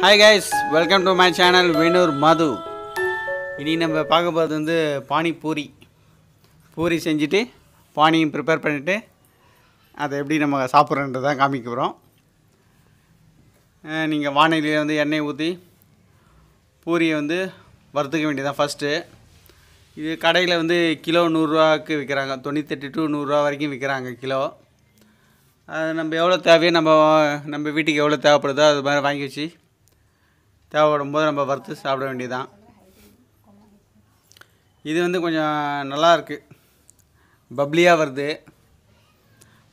Hi guys welcome to my channel வேணூர் மது இனி நம்ம பார்க்க போகிறது வந்து பானி பூரி பூரி செஞ்சுட்டு பானியும் ப்ரிப்பேர் பண்ணிவிட்டு அதை எப்படி நம்ம சாப்பிட்றன்றது தான் காமிக்க போகிறோம் நீங்கள் வானிலையில் வந்து எண்ணெய் ஊற்றி பூரியை வந்து வறுத்துக்க வேண்டியதான் ஃபஸ்ட்டு இது கடையில் வந்து கிலோ நூறுரூவாக்கு விற்கிறாங்க தொண்ணூத்தெட்டு டு நூறுரூவா வரைக்கும் விற்கிறாங்க கிலோ அது நம்ம எவ்வளோ தேவையோ நம்ம நம்ம வீட்டுக்கு எவ்வளோ தேவைப்படுதோ அது மாதிரி வாங்கி வச்சு தேவைப்படும் போது நம்ம வறுத்து சாப்பிட வேண்டியதுதான் இது வந்து கொஞ்சம் நல்லாயிருக்கு பப்ளியாக வருது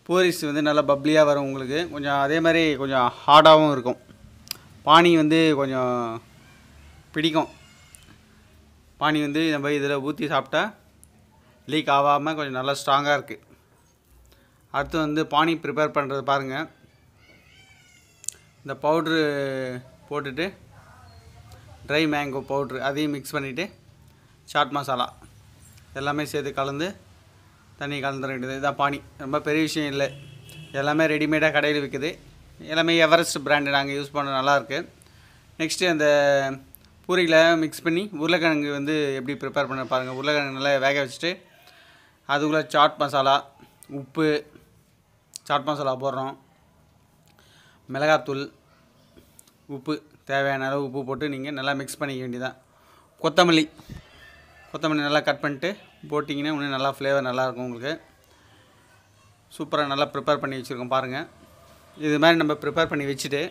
பூரிஸ் வந்து நல்லா பப்ளியாக வரும் உங்களுக்கு கொஞ்சம் அதே மாதிரி கொஞ்சம் ஹார்டாகவும் இருக்கும் பானி வந்து கொஞ்சம் பிடிக்கும் பானி வந்து நம்ம இதில் ஊற்றி சாப்பிட்டா லீக் ஆகாமல் கொஞ்சம் நல்லா ஸ்ட்ராங்காக இருக்குது அடுத்து வந்து பானி ப்ரிப்பேர் பண்ணுறது பாருங்கள் இந்த பவுட்ரு போட்டுட்டு ட்ரை மேங்கோ பவுட்ரு அதையும் மிக்ஸ் பண்ணிவிட்டு சாட் மசாலா எல்லாமே சேர்த்து கலந்து தண்ணி வேண்டியது இதான் பானி ரொம்ப பெரிய விஷயம் இல்லை எல்லாமே ரெடிமேடாக கடையில் விற்குது எல்லாமே எவரெஸ்ட் பிராண்டு நாங்கள் யூஸ் பண்ண நல்லாயிருக்கு நெக்ஸ்ட்டு அந்த பூரியில் மிக்ஸ் பண்ணி உருளைக்கிழங்கு வந்து எப்படி ப்ரிப்பேர் பண்ண பாருங்கள் உருளைக்கிழங்கு நல்லா வேக வச்சுட்டு அதுக்குள்ளே சாட் மசாலா உப்பு சாட் மசாலா போடுறோம் மிளகாத்தூள் உப்பு தேவையான அளவு உப்பு போட்டு நீங்கள் நல்லா மிக்ஸ் பண்ணிக்க வேண்டியதான் கொத்தமல்லி கொத்தமல்லி நல்லா கட் பண்ணிட்டு போட்டிங்கன்னா இன்னும் நல்லா ஃப்ளேவர் நல்லாயிருக்கும் உங்களுக்கு சூப்பராக நல்லா ப்ரிப்பேர் பண்ணி வச்சுருக்கோம் பாருங்கள் இது மாதிரி நம்ம ப்ரிப்பேர் பண்ணி வச்சுட்டு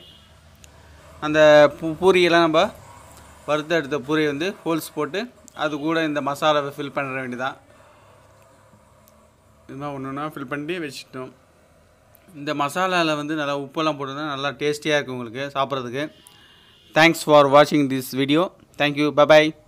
அந்த பூ பூரியெல்லாம் நம்ம வறுத்து எடுத்த பூரியை வந்து ஹோல்ஸ் போட்டு அது கூட இந்த மசாலாவை ஃபில் பண்ண வேண்டியதான் இது மாதிரி ஒன்று ஒன்றா ஃபில் பண்ணி வச்சுட்டோம் இந்த மசாலாவில் வந்து நல்லா உப்பெல்லாம் போட்டுருந்தா நல்லா டேஸ்டியாக இருக்கும் உங்களுக்கு சாப்பிட்றதுக்கு Thanks for watching this video. Thank you. Bye-bye.